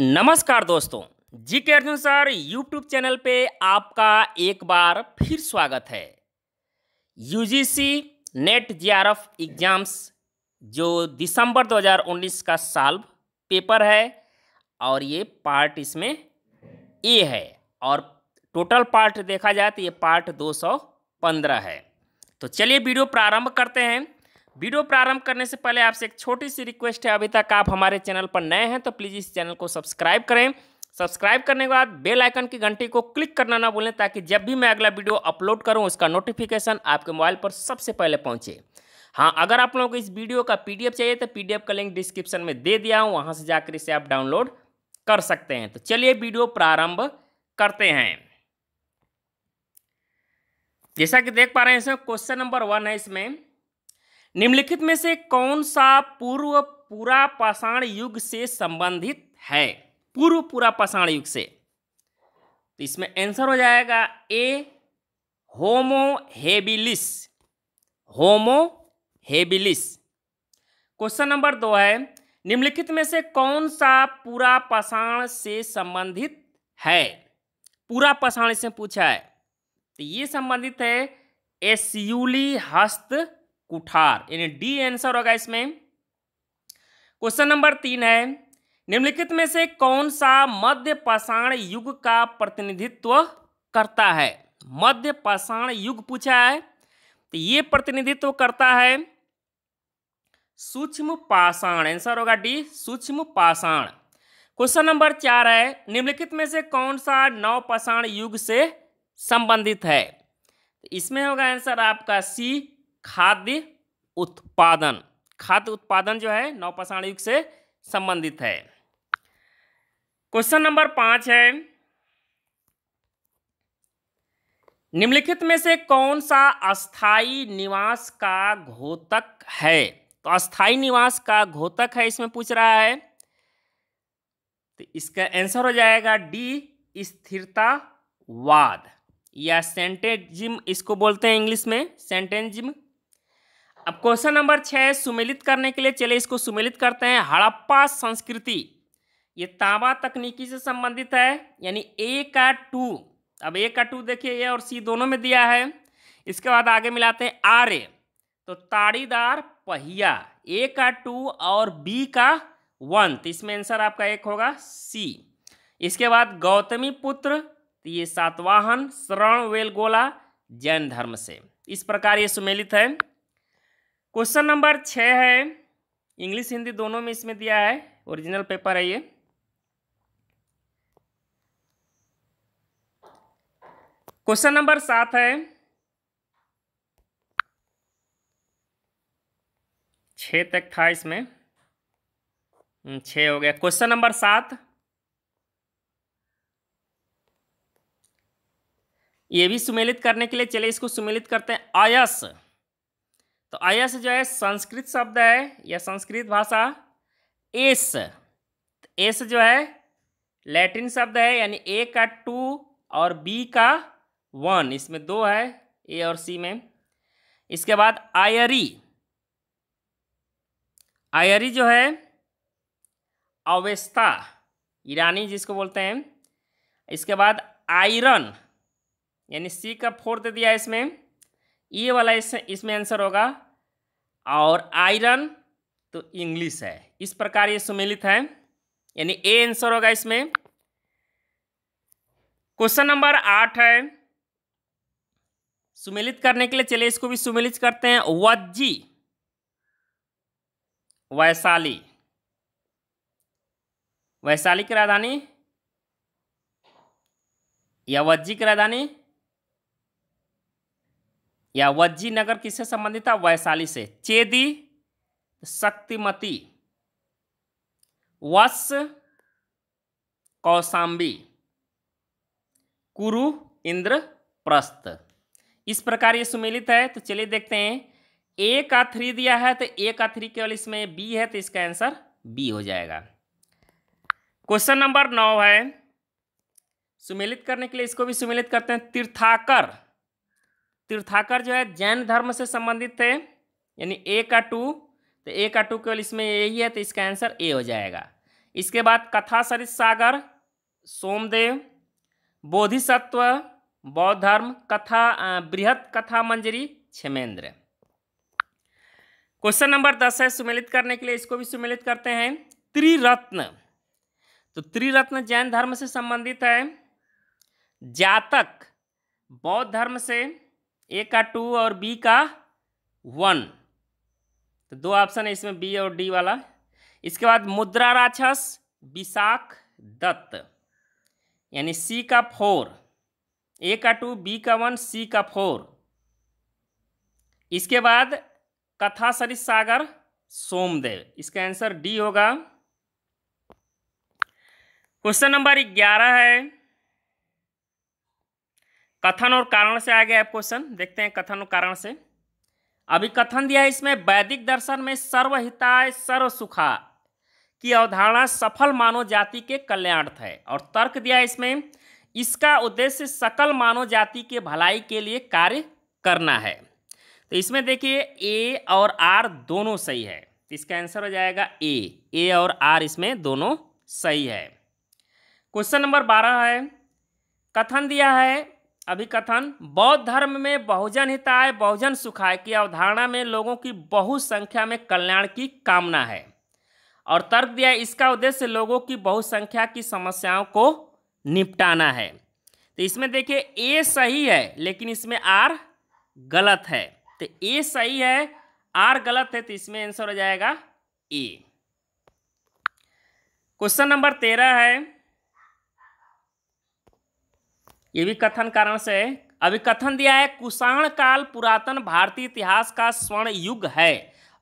नमस्कार दोस्तों जी के अर्जुन सर यूट्यूब चैनल पे आपका एक बार फिर स्वागत है यूजीसी नेट जीआरएफ एग्जाम्स जो दिसंबर 2019 का साल्व पेपर है और ये पार्ट इसमें ए है और टोटल पार्ट देखा जाए तो ये पार्ट 215 है तो चलिए वीडियो प्रारंभ करते हैं वीडियो प्रारंभ करने से पहले आपसे एक छोटी सी रिक्वेस्ट है अभी तक आप हमारे चैनल पर नए हैं तो प्लीज़ इस चैनल को सब्सक्राइब करें सब्सक्राइब करने के बाद बेल आइकन की घंटी को क्लिक करना ना भूलें ताकि जब भी मैं अगला वीडियो अपलोड करूं उसका नोटिफिकेशन आपके मोबाइल पर सबसे पहले पहुंचे हाँ अगर आप लोगों को इस वीडियो का पीडीएफ चाहिए तो पीडीएफ का लिंक डिस्क्रिप्शन में दे दिया हूँ वहाँ से जाकर इसे आप डाउनलोड कर सकते हैं तो चलिए वीडियो प्रारंभ करते हैं जैसा कि देख पा रहे हैं इसमें क्वेश्चन नंबर वन है इसमें निम्नलिखित में से कौन सा पूर्व पूरा पाषाण युग से संबंधित है पूर्व पूरा पाषाण युग से तो इसमें आंसर हो जाएगा A Homo habilis Homo habilis question number दो है निम्नलिखित में से कौन सा पूरा पाषाण से संबंधित है पूरा पाषाण से पूछा है तो ये संबंधित है एस्यूली हस्त कुठार यानी डी आंसर होगा इसमें क्वेश्चन नंबर तीन है निम्नलिखित में से कौन सा मध्य पाषाण युग का प्रतिनिधित्व करता है मध्य पाषाण युग पूछा है तो ये प्रतिनिधित्व करता है सूक्ष्म पाषाण आंसर होगा डी सूक्ष्म पाषाण क्वेश्चन नंबर चार है निम्नलिखित में से कौन सा नव पाषाण युग से संबंधित है तो इसमें होगा आंसर आपका सी खाद्य उत्पादन खाद्य उत्पादन जो है नवपाषाण युग से संबंधित है क्वेश्चन नंबर पांच है निम्नलिखित में से कौन सा अस्थाई निवास का घोतक है तो अस्थाई निवास का घोतक है इसमें पूछ रहा है तो इसका आंसर हो जाएगा डी स्थिरतावाद या सेंटेजिम इसको बोलते हैं इंग्लिश में सेंटेजिम अब क्वेश्चन नंबर छः सुमेलित करने के लिए चले इसको सुमेलित करते हैं हड़प्पा संस्कृति ये तांबा तकनीकी से संबंधित है यानी ए का टू अब ए का टू देखिए ए और सी दोनों में दिया है इसके बाद आगे मिलाते हैं आर ए तो ताड़ीदार पहिया ए का टू और बी का वन तो इसमें आंसर आपका एक होगा सी इसके बाद गौतमी पुत्र तो ये सातवाहन श्रवण वेलगोला जैन धर्म से इस प्रकार ये सुमेलित है क्वेश्चन नंबर छः है इंग्लिश हिंदी दोनों में इसमें दिया है ओरिजिनल पेपर है ये क्वेश्चन नंबर सात है छः तक था इसमें हम्म, छः हो गया क्वेश्चन नंबर सात ये भी सुमेलित करने के लिए चले इसको सुमेलित करते हैं आयस तो अयस जो है संस्कृत शब्द है या संस्कृत भाषा एस तो एस जो है लैटिन शब्द है यानी ए का टू और बी का वन इसमें दो है ए और सी में इसके बाद आयरी आयरी जो है अवेस्ता ईरानी जिसको बोलते हैं इसके बाद आयरन यानी सी का फोर दे दिया इसमें ये वाला इस इसमें आंसर होगा और आयरन तो इंग्लिश है इस प्रकार ये सुमिलित है यानी ए आंसर होगा इसमें क्वेश्चन नंबर आठ है सुमिलित करने के लिए चलिए इसको भी सुमिलित करते हैं वज्जी वैशाली वैशाली की राजधानी या वज्जी की राजधानी या वज्जी नगर किससे संबंधित था वैशाली से चेदी शक्तिमती वस कौशाम्बी कुरु इंद्रप्रस्थ इस प्रकार ये सुमेलित है तो चलिए देखते हैं ए का थ्री दिया है तो ए का थ्री केवल इसमें बी है तो इसका आंसर बी हो जाएगा क्वेश्चन नंबर नौ है सुमेलित करने के लिए इसको भी सुमेलित करते हैं तीर्थाकर तीर्थाकर जो है जैन धर्म से संबंधित थे यानी ए का टू तो ए का टू केवल इसमें ए ही है तो इसका आंसर ए हो जाएगा इसके बाद कथा सरित सागर सोमदेव बोधिसत्व बौद्ध धर्म कथा बृहत कथा मंजरी क्षेमेंद्र क्वेश्चन नंबर दस है सुमेलित करने के लिए इसको भी सुमेलित करते हैं त्रिरत्न तो त्रिरत्न जैन धर्म से संबंधित है जातक बौद्ध धर्म से ए का टू और बी का वन तो दो ऑप्शन है इसमें बी और डी वाला इसके बाद मुद्रा राक्षस विशाख दत्त यानी सी का फोर ए का टू बी का वन सी का फोर इसके बाद कथा सरित सागर सोमदेव इसका आंसर डी होगा क्वेश्चन नंबर ग्यारह है कथन और कारण से आ गया क्वेश्चन देखते हैं कथन और कारण से अभी कथन दिया है इसमें वैदिक दर्शन में सर्वहिताय सुखा की अवधारणा सफल मानव जाति के कल्याणार्थ है और तर्क दिया है इसमें इसका उद्देश्य सकल मानव जाति के भलाई के लिए कार्य करना है तो इसमें देखिए ए और आर दोनों सही है तो इसका आंसर हो जाएगा ए ए और आर इसमें दोनों सही है क्वेश्चन नंबर बारह है कथन दिया है अभिकथन बौद्ध धर्म में बहुजन हिताय बहुजन सुखाय की अवधारणा में लोगों की बहुसंख्या में कल्याण की कामना है और तर्क दिया इसका उद्देश्य लोगों की बहुसंख्या की समस्याओं को निपटाना है तो इसमें देखिए ए सही है लेकिन इसमें आर गलत है तो ए सही है आर गलत है तो इसमें आंसर हो जाएगा ए क्वेश्चन नंबर तेरह है ये भी कथन कारण से है अभी कथन दिया है कुषाण काल पुरातन भारतीय इतिहास का स्वर्ण युग है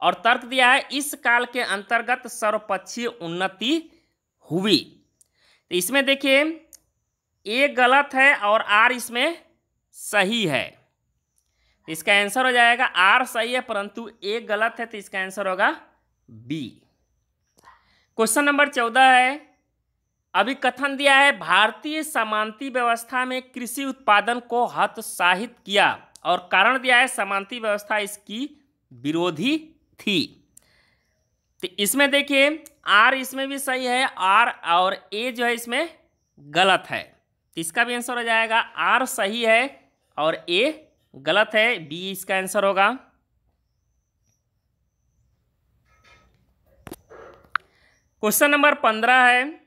और तर्क दिया है इस काल के अंतर्गत सर्वपक्षीय उन्नति हुई तो इसमें देखिए ए गलत है और आर इसमें सही है तो इसका आंसर हो जाएगा आर सही है परंतु ए गलत है तो इसका आंसर होगा बी क्वेश्चन नंबर चौदह है अभी कथन दिया है भारतीय समानती व्यवस्था में कृषि उत्पादन को हतोत्साहित किया और कारण दिया है समानती व्यवस्था इसकी विरोधी थी तो इसमें देखिए आर इसमें भी सही है आर और ए जो है इसमें गलत है तो इसका भी आंसर हो जाएगा आर सही है और ए गलत है बी इसका आंसर होगा क्वेश्चन नंबर पंद्रह है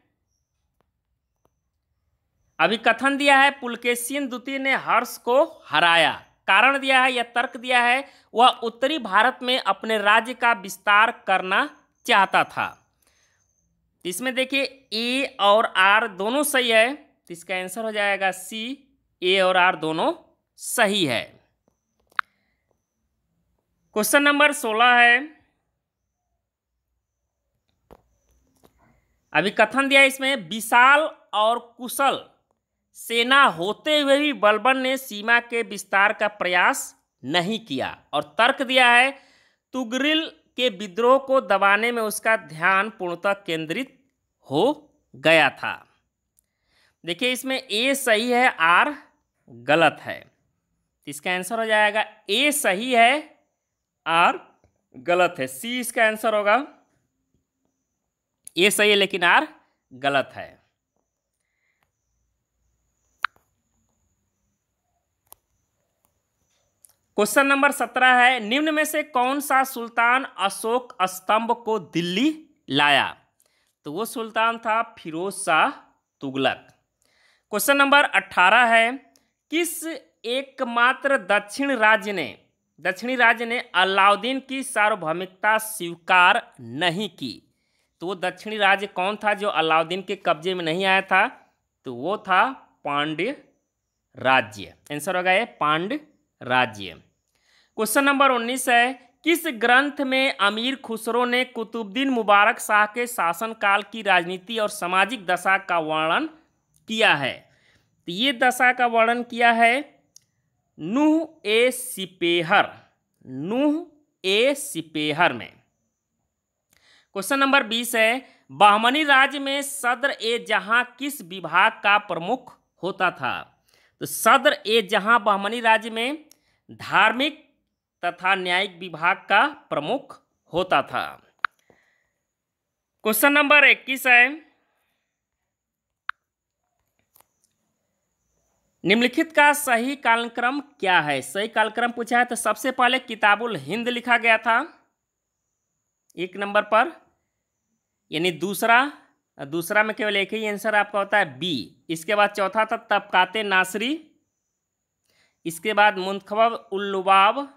अभी कथन दिया है पुलकेशियन द्वितीय ने हर्ष को हराया कारण दिया है या तर्क दिया है वह उत्तरी भारत में अपने राज्य का विस्तार करना चाहता था इसमें देखिए ए और आर दोनों सही है तो इसका आंसर हो जाएगा सी ए और आर दोनों सही है क्वेश्चन नंबर सोलह है अभी कथन दिया इसमें विशाल और कुशल सेना होते हुए भी बलबन ने सीमा के विस्तार का प्रयास नहीं किया और तर्क दिया है तुगरिल के विद्रोह को दबाने में उसका ध्यान पूर्णतः केंद्रित हो गया था देखिए इसमें ए सही है आर गलत है इसका आंसर हो जाएगा ए सही है आर गलत है सी इसका आंसर होगा ए सही है लेकिन आर गलत है क्वेश्चन नंबर सत्रह है निम्न में से कौन सा सुल्तान अशोक स्तंभ को दिल्ली लाया तो वो सुल्तान था फिरोज शाह तुगलक क्वेश्चन नंबर अट्ठारह है किस एकमात्र दक्षिण राज्य ने दक्षिणी राज्य ने अलाउद्दीन की सार्वभौमिकता स्वीकार नहीं की तो वो दक्षिणी राज्य कौन था जो अलाउद्दीन के कब्जे में नहीं आया था तो वो था पांड्य राज्य आंसर हो गया पांड्य राज्य क्वेश्चन नंबर उन्नीस है किस ग्रंथ में अमीर खुसरो ने कुतुबुद्दीन मुबारक शाह के शासनकाल की राजनीति और सामाजिक दशा का वर्णन किया है तो ये दशा का वर्णन किया है नूह ए सिपेहर नूह ए सिपेहर में क्वेश्चन नंबर बीस है बहमनी राज्य में सदर ए जहां किस विभाग का प्रमुख होता था तो सदर ए जहां बहमनी राज्य में धार्मिक तथा न्यायिक विभाग का प्रमुख होता था क्वेश्चन नंबर इक्कीस है निम्नलिखित का सही कालक्रम क्या है सही कालक्रम पूछा है तो सबसे पहले किताबुल हिंद लिखा गया था एक नंबर पर यानी दूसरा दूसरा में केवल एक ही आंसर आपका होता है बी इसके बाद चौथा था तबकाते नासरी इसके बाद मुंतखब उल्लुबाब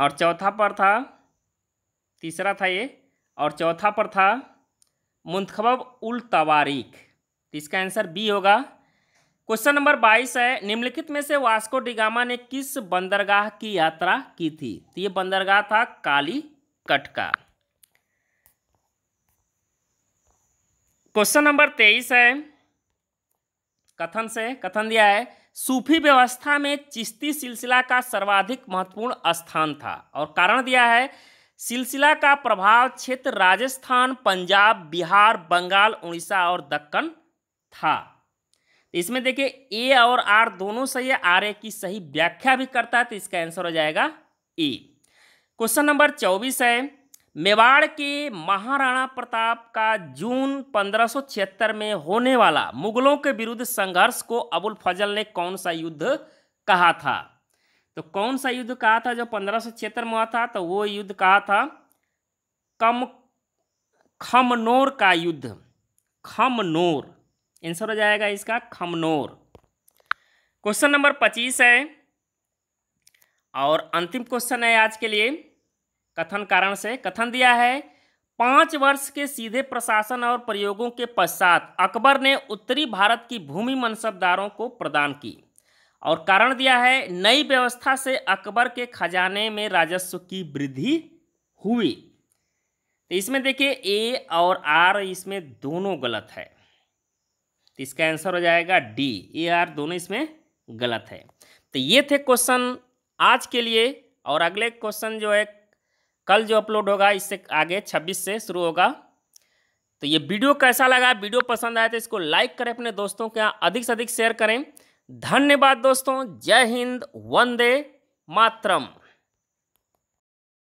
और चौथा पर था तीसरा था ये और चौथा पर था मुंतखब उल तवारीख तो इसका आंसर बी होगा क्वेश्चन नंबर बाईस है निम्नलिखित में से वास्को डिगामा ने किस बंदरगाह की यात्रा की थी तो ये बंदरगाह था काली कटका क्वेश्चन नंबर तेईस है कथन से कथन दिया है सूफी व्यवस्था में चिश्ती सिलसिला का सर्वाधिक महत्वपूर्ण स्थान था और कारण दिया है सिलसिला का प्रभाव क्षेत्र राजस्थान पंजाब बिहार बंगाल उड़ीसा और दक्कन था तो इसमें देखिए ए और आर दोनों सही है आर ए की सही व्याख्या भी करता है तो इसका आंसर हो जाएगा ए क्वेश्चन नंबर चौबीस है मेवाड़ के महाराणा प्रताप का जून पंद्रह में होने वाला मुगलों के विरुद्ध संघर्ष को अबुल फजल ने कौन सा युद्ध कहा था तो कौन सा युद्ध कहा था जो छिहत्तर में हुआ था तो वो युद्ध कहा था कम खमनोर का युद्ध खमनोर आंसर हो जाएगा इसका खमनोर क्वेश्चन नंबर पच्चीस है और अंतिम क्वेश्चन है आज के लिए कथन कारण से कथन दिया है पाँच वर्ष के सीधे प्रशासन और प्रयोगों के पश्चात अकबर ने उत्तरी भारत की भूमि मनसबदारों को प्रदान की और कारण दिया है नई व्यवस्था से अकबर के खजाने में राजस्व की वृद्धि हुई तो इसमें देखिए ए और आर इसमें दोनों गलत है तो इसका आंसर हो जाएगा डी ए आर दोनों इसमें गलत है तो ये थे क्वेश्चन आज के लिए और अगले क्वेश्चन जो है कल जो अपलोड होगा इससे आगे छब्बीस से शुरू होगा तो ये वीडियो कैसा लगा वीडियो पसंद आया तो इसको लाइक करें अपने दोस्तों के यहाँ अधिक से अधिक शेयर करें धन्यवाद दोस्तों जय हिंद वंदे मातरम